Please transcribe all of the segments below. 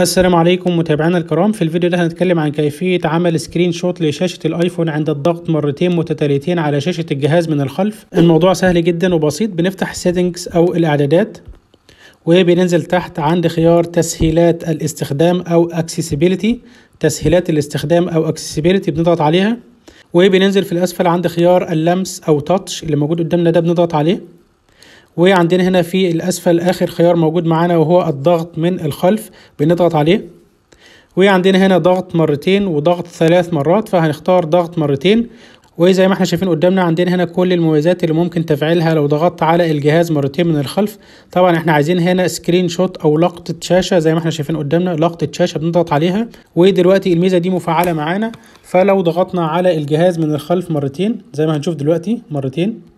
السلام عليكم متابعينا الكرام في الفيديو ده هنتكلم عن كيفية عمل سكرين شوت لشاشة الايفون عند الضغط مرتين متتاليتين على شاشة الجهاز من الخلف الموضوع سهل جدا وبسيط بنفتح سيتنجز او الاعدادات وبننزل تحت عند خيار تسهيلات الاستخدام او اكسسبيلتي تسهيلات الاستخدام او اكسسبيلتي بنضغط عليها وبننزل في الاسفل عند خيار اللمس او تاتش اللي موجود قدامنا ده بنضغط عليه وعندنا هنا في الأسفل آخر خيار موجود معانا وهو الضغط من الخلف بنضغط عليه وعندنا هنا ضغط مرتين وضغط ثلاث مرات فهنختار ضغط مرتين وزي ما احنا شايفين قدامنا عندنا هنا كل المميزات اللي ممكن تفعيلها لو ضغطت على الجهاز مرتين من الخلف طبعا احنا عايزين هنا سكرين شوت او لقطة شاشة زي ما احنا شايفين قدامنا لقطة شاشة بنضغط عليها ودلوقتي الميزة دي مفعلة معانا فلو ضغطنا على الجهاز من الخلف مرتين زي ما هنشوف دلوقتي مرتين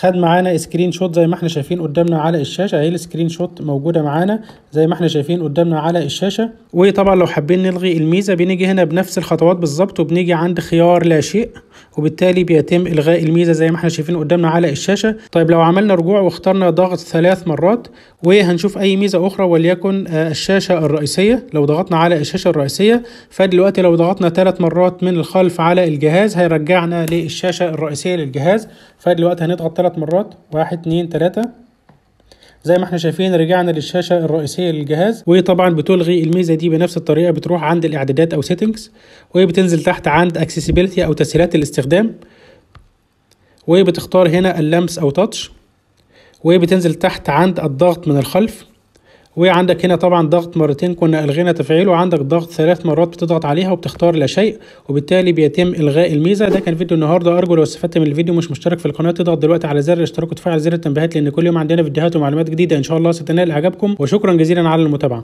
خد معانا سكرين شوت زي ما احنا شايفين قدامنا على الشاشه اهي السكرين شوت موجوده معانا زي ما احنا شايفين قدامنا على الشاشه وطبعا لو حابين نلغي الميزه بنيجي هنا بنفس الخطوات بالظبط وبنيجي عند خيار لا شيء وبالتالي بيتم الغاء الميزه زي ما احنا شايفين قدامنا على الشاشه طيب لو عملنا رجوع واخترنا ضغط ثلاث مرات وهنشوف اي ميزه اخرى وليكن آه، الشاشه الرئيسيه لو ضغطنا على الشاشه الرئيسيه فدلوقتي لو ضغطنا ثلاث مرات من الخلف على الجهاز هيرجعنا للشاشه الرئيسيه للجهاز فدلوقتي هنضغط ثلاث مرات واحد اثنين ثلاثه زي ما احنا شايفين رجعنا للشاشه الرئيسيه للجهاز وطبعا بتلغي الميزه دي بنفس الطريقه بتروح عند الاعدادات او سيتنجز وبتنزل تحت عند اكسسبيلتي او تسهيلات الاستخدام وبتختار هنا اللمس او تاتش وبتنزل تحت عند الضغط من الخلف وعندك هنا طبعا ضغط مرتين كنا الغينا تفعيله وعندك ضغط ثلاث مرات بتضغط عليها وبتختار لا شيء وبالتالي بيتم الغاء الميزه ده كان فيديو النهارده ارجو لو استفدت من الفيديو مش مشترك في القناه تضغط دلوقتي على زر الاشتراك وتفعل زر التنبيهات لان كل يوم عندنا فيديوهات ومعلومات جديده ان شاء الله ستنال اعجابكم وشكرا جزيلا على المتابعه